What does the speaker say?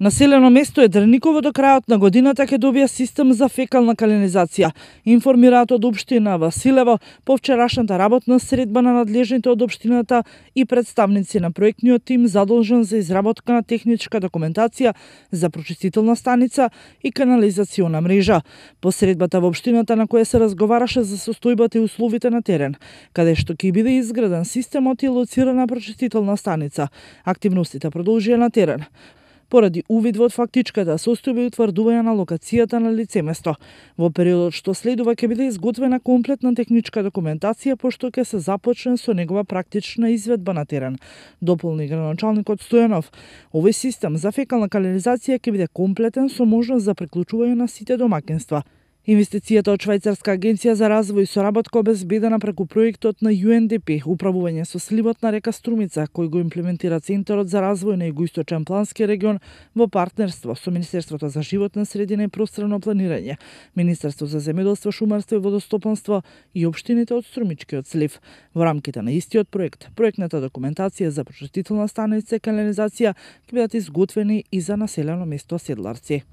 Населено место е Дрниково до крајот на годината ќе добија систем за фекална канализација. Информираат од општина Василево по вчерашната работна средба на надлежните од општината и представници на проектниот тим задолжен за изработка на техничка документација за прочистителна станица и канализациона мрежа. По средбата во општината на која се разговараше за состојбата и условите на терен, каде што ќе биде изграден системот и лоцирана прочистителна станица. Активностите продолжија на терен поради увид во фактичката состојба и утврдување на локацијата на лицеместо. Во периодот што следува ќе биде изготвена комплетна техничка документација пошто ќе се започне со негова практична изведба на терен. Дополни граначалникот Стојанов. Овој систем за фекална канализација ќе биде комплетен со можност за приклучување на сите домакинства. Инвестицијата од Швајцарска агенција за развој со работка обезбедена преку проектот на UNDP, управување со сливот на река Струмица, кој го имплементира Центарот за развој на Југоисточен плански регион во партнерство со Министерството за животна средина и пространно планирање, Министерство за земјоделство, шумарство и водостопанство и Обштините од Струмичкиот слив. Во рамките на истиот проект, проектната документација за прочетителна станица и канализација ќе бидат изготвени и за населено место Седларци.